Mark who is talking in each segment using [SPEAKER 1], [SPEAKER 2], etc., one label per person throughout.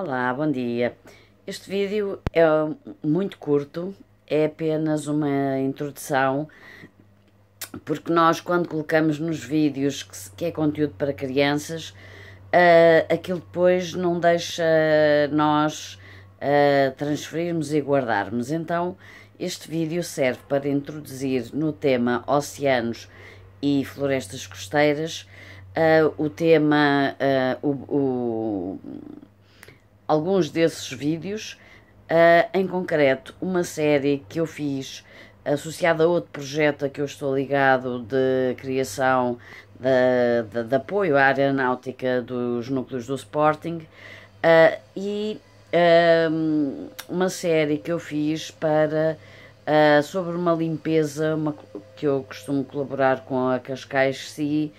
[SPEAKER 1] Olá, bom dia. Este vídeo é muito curto, é apenas uma introdução, porque nós quando colocamos nos vídeos que, é conteúdo para crianças, uh, aquilo depois não deixa nós uh, transferirmos e guardarmos. Então, este vídeo serve para introduzir no tema Oceanos e Florestas Costeiras uh, o tema, o, o alguns desses vídeos, uh, em concreto uma série que eu fiz associada a outro projeto a que eu estou ligado de criação de, de, de apoio à área náutica dos núcleos do Sporting uh, e ah, uma série que eu fiz para uh, sobre uma limpeza uma, que eu costumo colaborar com a Cascais Si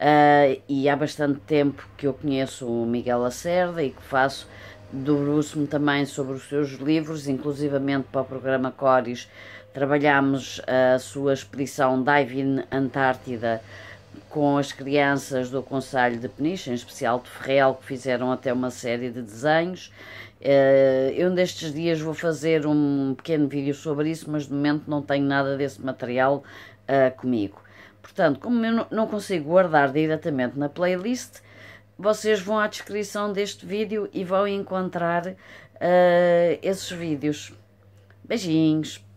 [SPEAKER 1] Uh, e há bastante tempo que eu conheço o Miguel Lacerda e que faço debruço-me também sobre os seus livros, inclusivamente para o programa Coris trabalhámos a sua expedição Diving Antártida com as crianças do Conselho de Peniche, em especial de Ferrel, que fizeram até uma série de desenhos. Ah, eu, um destes dias, vou fazer um pequeno vídeo sobre isso, mas de momento não tenho nada desse material ah, comigo. Portanto, como eu não consigo guardar diretamente na playlist, vocês vão à descrição deste vídeo e vão encontrar uh, esses vídeos. Beijinhos!